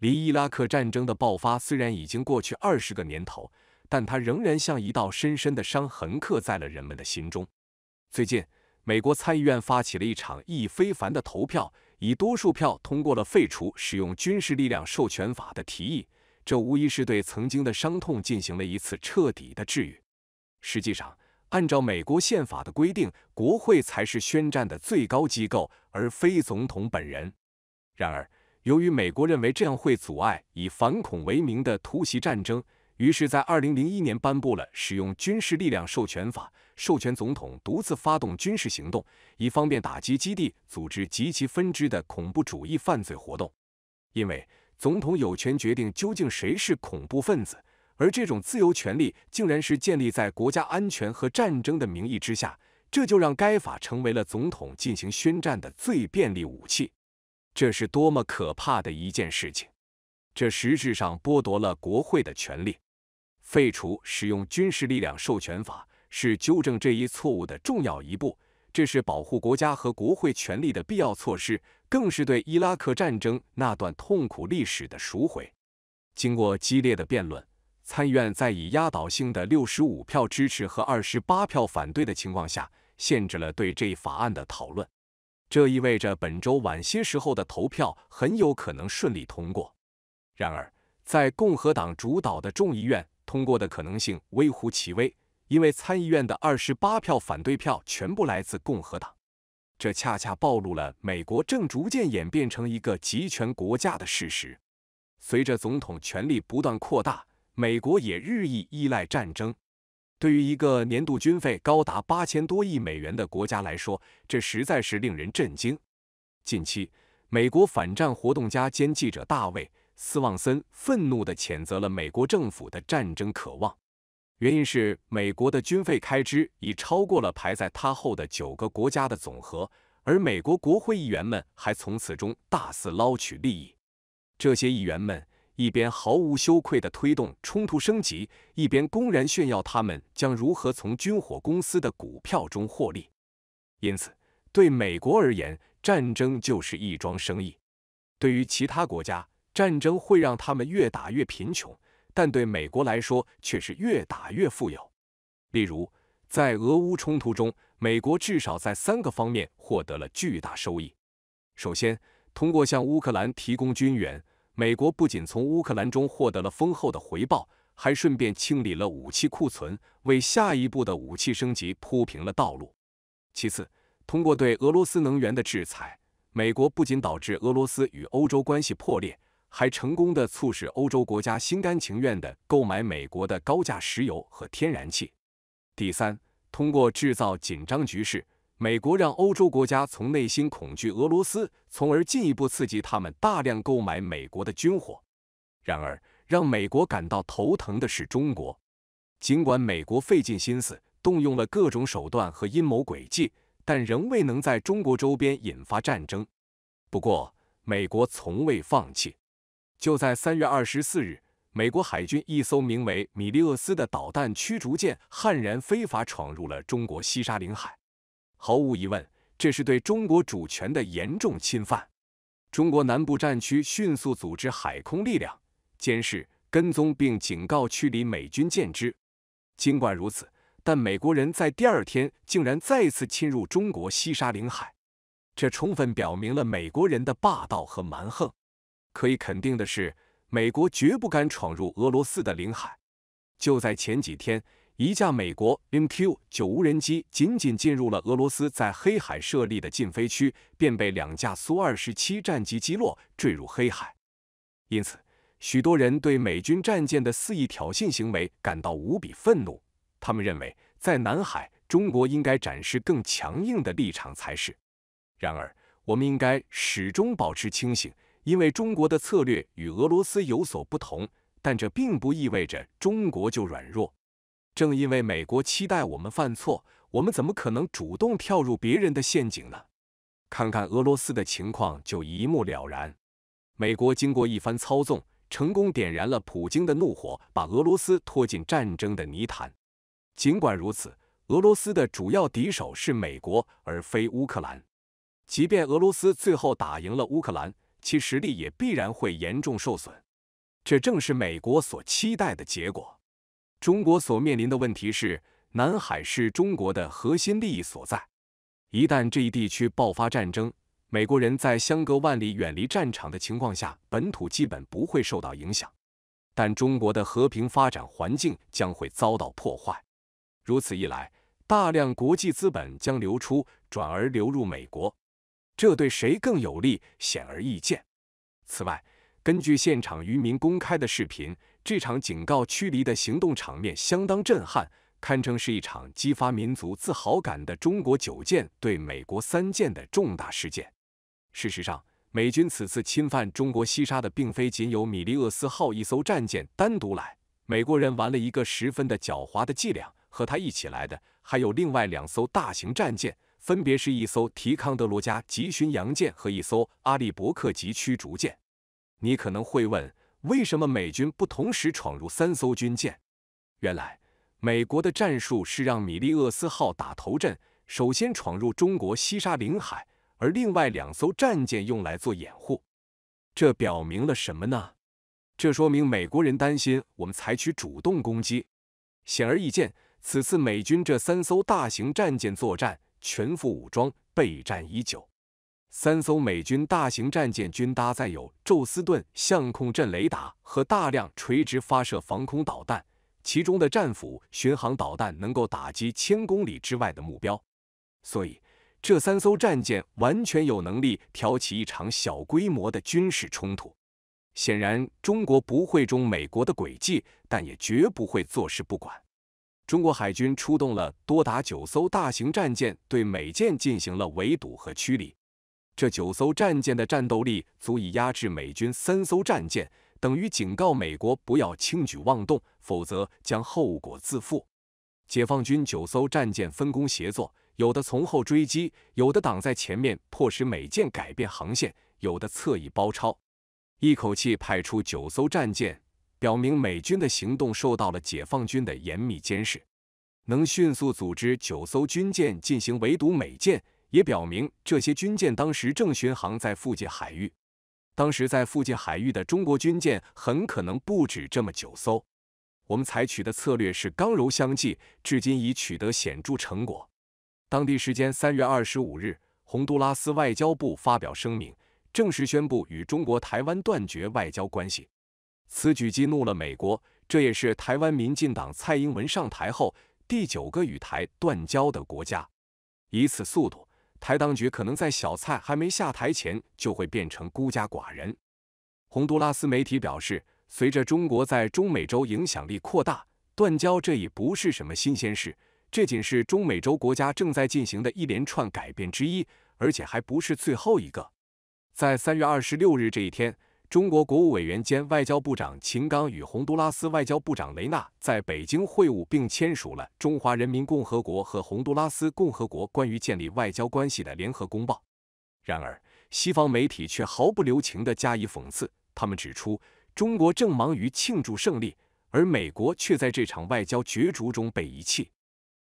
离伊拉克战争的爆发虽然已经过去二十个年头，但它仍然像一道深深的伤痕刻在了人们的心中。最近，美国参议院发起了一场意义非凡的投票，以多数票通过了废除使用军事力量授权法的提议。这无疑是对曾经的伤痛进行了一次彻底的治愈。实际上，按照美国宪法的规定，国会才是宣战的最高机构，而非总统本人。然而，由于美国认为这样会阻碍以反恐为名的突袭战争，于是，在2001年颁布了《使用军事力量授权法》，授权总统独自发动军事行动，以方便打击基地组织及其分支的恐怖主义犯罪活动。因为总统有权决定究竟谁是恐怖分子，而这种自由权利竟然是建立在国家安全和战争的名义之下，这就让该法成为了总统进行宣战的最便利武器。这是多么可怕的一件事情！这实质上剥夺了国会的权利。废除使用军事力量授权法是纠正这一错误的重要一步，这是保护国家和国会权利的必要措施，更是对伊拉克战争那段痛苦历史的赎回。经过激烈的辩论，参议院在以压倒性的六十五票支持和二十八票反对的情况下，限制了对这一法案的讨论。这意味着本周晚些时候的投票很有可能顺利通过。然而，在共和党主导的众议院通过的可能性微乎其微，因为参议院的二十八票反对票全部来自共和党。这恰恰暴露了美国正逐渐演变成一个集权国家的事实。随着总统权力不断扩大，美国也日益依赖战争。对于一个年度军费高达八千多亿美元的国家来说，这实在是令人震惊。近期，美国反战活动家兼记者大卫·斯旺森愤怒地谴责了美国政府的战争渴望，原因是美国的军费开支已超过了排在他后的九个国家的总和，而美国国会议员们还从此中大肆捞取利益。这些议员们。一边毫无羞愧地推动冲突升级，一边公然炫耀他们将如何从军火公司的股票中获利。因此，对美国而言，战争就是一桩生意；对于其他国家，战争会让他们越打越贫穷，但对美国来说却是越打越富有。例如，在俄乌冲突中，美国至少在三个方面获得了巨大收益：首先，通过向乌克兰提供军援。美国不仅从乌克兰中获得了丰厚的回报，还顺便清理了武器库存，为下一步的武器升级铺平了道路。其次，通过对俄罗斯能源的制裁，美国不仅导致俄罗斯与欧洲关系破裂，还成功的促使欧洲国家心甘情愿的购买美国的高价石油和天然气。第三，通过制造紧张局势。美国让欧洲国家从内心恐惧俄罗斯，从而进一步刺激他们大量购买美国的军火。然而，让美国感到头疼的是中国。尽管美国费尽心思，动用了各种手段和阴谋诡计，但仍未能在中国周边引发战争。不过，美国从未放弃。就在三月二十四日，美国海军一艘名为“米利厄斯”的导弹驱逐舰悍然非法闯入了中国西沙领海。毫无疑问，这是对中国主权的严重侵犯。中国南部战区迅速组织海空力量，监视、跟踪并警告驱离美军舰只。尽管如此，但美国人，在第二天竟然再次侵入中国西沙领海，这充分表明了美国人的霸道和蛮横。可以肯定的是，美国绝不敢闯入俄罗斯的领海。就在前几天。一架美国 MQ-9 无人机仅仅进入了俄罗斯在黑海设立的禁飞区，便被两架苏 -27 战机击落，坠入黑海。因此，许多人对美军战舰的肆意挑衅行为感到无比愤怒。他们认为，在南海，中国应该展示更强硬的立场才是。然而，我们应该始终保持清醒，因为中国的策略与俄罗斯有所不同。但这并不意味着中国就软弱。正因为美国期待我们犯错，我们怎么可能主动跳入别人的陷阱呢？看看俄罗斯的情况就一目了然。美国经过一番操纵，成功点燃了普京的怒火，把俄罗斯拖进战争的泥潭。尽管如此，俄罗斯的主要敌手是美国而非乌克兰。即便俄罗斯最后打赢了乌克兰，其实力也必然会严重受损。这正是美国所期待的结果。中国所面临的问题是，南海是中国的核心利益所在。一旦这一地区爆发战争，美国人，在相隔万里、远离战场的情况下，本土基本不会受到影响。但中国的和平发展环境将会遭到破坏。如此一来，大量国际资本将流出，转而流入美国。这对谁更有利，显而易见。此外，根据现场渔民公开的视频。这场警告驱离的行动场面相当震撼，堪称是一场激发民族自豪感的中国九舰对美国三舰的重大事件。事实上，美军此次侵犯中国西沙的并非仅有米利厄斯号一艘战舰单独来，美国人玩了一个十分的狡猾的伎俩，和他一起来的还有另外两艘大型战舰，分别是一艘提康德罗加级巡洋舰和一艘阿利伯克级驱逐舰。你可能会问。为什么美军不同时闯入三艘军舰？原来，美国的战术是让米利厄斯号打头阵，首先闯入中国西沙领海，而另外两艘战舰用来做掩护。这表明了什么呢？这说明美国人担心我们采取主动攻击。显而易见，此次美军这三艘大型战舰作战，全副武装，备战已久。三艘美军大型战舰均搭载有宙斯盾相控阵雷达和大量垂直发射防空导弹，其中的战斧巡航导弹能够打击千公里之外的目标，所以这三艘战舰完全有能力挑起一场小规模的军事冲突。显然，中国不会中美国的诡计，但也绝不会坐视不管。中国海军出动了多达九艘大型战舰，对美舰进行了围堵和驱离。这九艘战舰的战斗力足以压制美军三艘战舰，等于警告美国不要轻举妄动，否则将后果自负。解放军九艘战舰分工协作，有的从后追击，有的挡在前面迫使美舰改变航线，有的侧翼包抄。一口气派出九艘战舰，表明美军的行动受到了解放军的严密监视，能迅速组织九艘军舰进行围堵美舰。也表明这些军舰当时正巡航在附近海域。当时在附近海域的中国军舰很可能不止这么九艘。我们采取的策略是刚柔相济，至今已取得显著成果。当地时间三月二十五日，洪都拉斯外交部发表声明，正式宣布与中国台湾断绝外交关系。此举激怒了美国，这也是台湾民进党蔡英文上台后第九个与台断交的国家。以此速度。台当局可能在小蔡还没下台前就会变成孤家寡人。洪都拉斯媒体表示，随着中国在中美洲影响力扩大，断交这已不是什么新鲜事。这仅是中美洲国家正在进行的一连串改变之一，而且还不是最后一个。在三月二十六日这一天。中国国务委员兼外交部长秦刚与洪都拉斯外交部长雷纳在北京会晤，并签署了《中华人民共和国和洪都拉斯共和国关于建立外交关系的联合公报》。然而，西方媒体却毫不留情地加以讽刺。他们指出，中国正忙于庆祝胜利，而美国却在这场外交角逐中被遗弃。